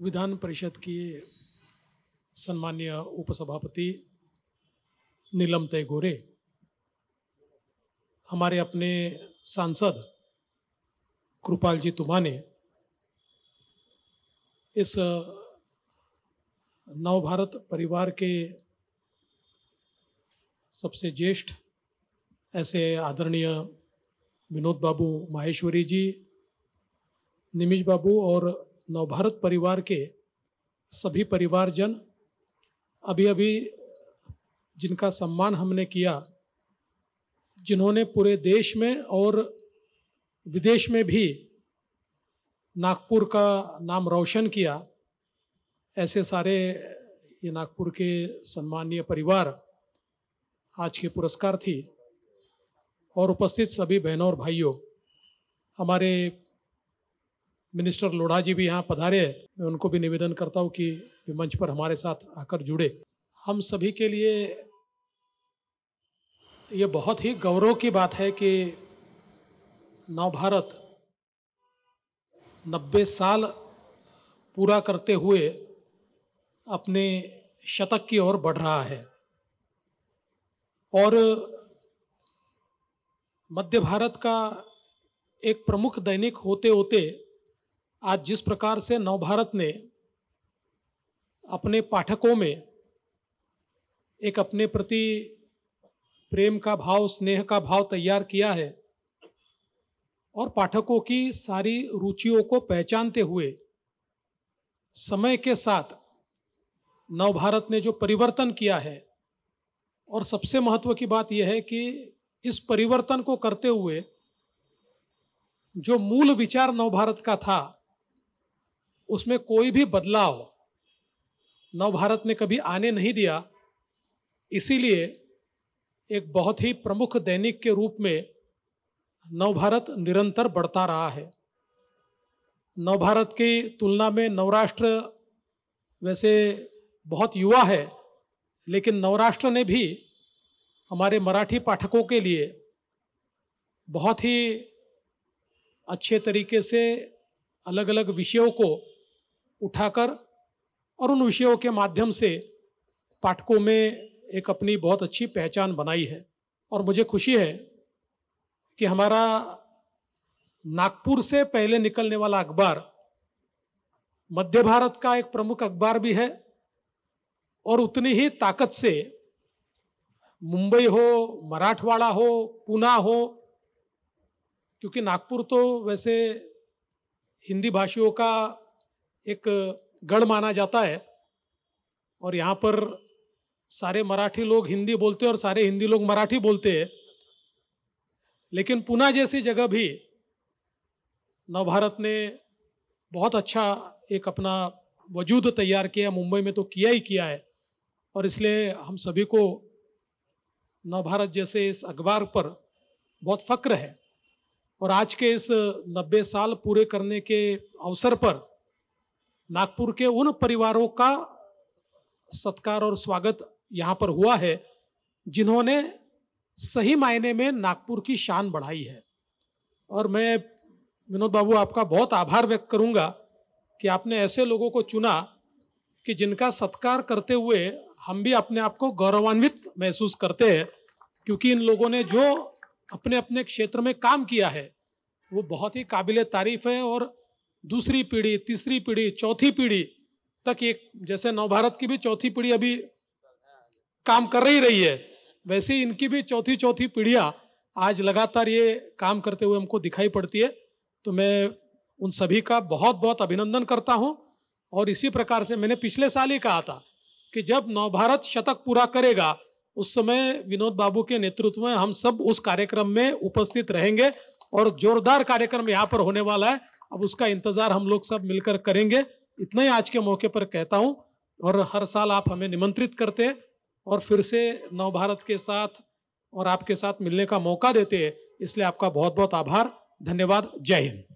विधान परिषद की सम्मान्य उपसभापति नीलम तय गोरे हमारे अपने सांसद कृपाल जी तुमा ने इस नव भारत परिवार के सबसे ज्येष्ठ ऐसे आदरणीय विनोद बाबू माहेश्वरी जी निमिष बाबू और नवभारत परिवार के सभी परिवारजन अभी अभी जिनका सम्मान हमने किया जिन्होंने पूरे देश में और विदेश में भी नागपुर का नाम रोशन किया ऐसे सारे ये नागपुर के सम्मानीय परिवार आज के पुरस्कार थी और उपस्थित सभी बहनों और भाइयों हमारे मिनिस्टर लोढ़ा जी भी यहाँ पधारे हैं मैं उनको भी निवेदन करता हूँ कि वे मंच पर हमारे साथ आकर जुड़े हम सभी के लिए ये बहुत ही गौरव की बात है कि नवभारत 90 साल पूरा करते हुए अपने शतक की ओर बढ़ रहा है और मध्य भारत का एक प्रमुख दैनिक होते होते आज जिस प्रकार से नवभारत ने अपने पाठकों में एक अपने प्रति प्रेम का भाव स्नेह का भाव तैयार किया है और पाठकों की सारी रुचियों को पहचानते हुए समय के साथ नवभारत ने जो परिवर्तन किया है और सबसे महत्व की बात यह है कि इस परिवर्तन को करते हुए जो मूल विचार नवभारत का था उसमें कोई भी बदलाव नव भारत ने कभी आने नहीं दिया इसीलिए एक बहुत ही प्रमुख दैनिक के रूप में नवभारत निरंतर बढ़ता रहा है नवभारत की तुलना में नवराष्ट्र वैसे बहुत युवा है लेकिन नवराष्ट्र ने भी हमारे मराठी पाठकों के लिए बहुत ही अच्छे तरीके से अलग अलग विषयों को उठाकर और उन विषयों के माध्यम से पाठकों में एक अपनी बहुत अच्छी पहचान बनाई है और मुझे खुशी है कि हमारा नागपुर से पहले निकलने वाला अखबार मध्य भारत का एक प्रमुख अखबार भी है और उतनी ही ताकत से मुंबई हो मराठवाड़ा हो पुना हो क्योंकि नागपुर तो वैसे हिंदी भाषियों का एक गढ़ माना जाता है और यहाँ पर सारे मराठी लोग हिंदी बोलते हैं और सारे हिंदी लोग मराठी बोलते हैं लेकिन पुणे जैसी जगह भी नवभारत ने बहुत अच्छा एक अपना वजूद तैयार किया मुंबई में तो किया ही किया है और इसलिए हम सभी को नवभारत जैसे इस अखबार पर बहुत फ़क्र है और आज के इस नब्बे साल पूरे करने के अवसर पर नागपुर के उन परिवारों का सत्कार और स्वागत यहाँ पर हुआ है जिन्होंने सही मायने में नागपुर की शान बढ़ाई है और मैं विनोद बाबू आपका बहुत आभार व्यक्त करूँगा कि आपने ऐसे लोगों को चुना कि जिनका सत्कार करते हुए हम भी अपने आप को गौरवान्वित महसूस करते हैं क्योंकि इन लोगों ने जो अपने अपने क्षेत्र में काम किया है वो बहुत ही काबिल तारीफ है और दूसरी पीढ़ी तीसरी पीढ़ी चौथी पीढ़ी तक एक जैसे नवभारत की भी चौथी पीढ़ी अभी काम कर रही रही है वैसे इनकी भी चौथी चौथी पीढ़ियाँ आज लगातार ये काम करते हुए हमको दिखाई पड़ती है तो मैं उन सभी का बहुत बहुत अभिनंदन करता हूँ और इसी प्रकार से मैंने पिछले साल ही कहा था कि जब नवभारत शतक पूरा करेगा उस समय विनोद बाबू के नेतृत्व में हम सब उस कार्यक्रम में उपस्थित रहेंगे और जोरदार कार्यक्रम यहाँ पर होने वाला है अब उसका इंतज़ार हम लोग सब मिलकर करेंगे इतना ही आज के मौके पर कहता हूँ और हर साल आप हमें निमंत्रित करते हैं और फिर से नवभारत के साथ और आपके साथ मिलने का मौका देते हैं इसलिए आपका बहुत बहुत आभार धन्यवाद जय हिंद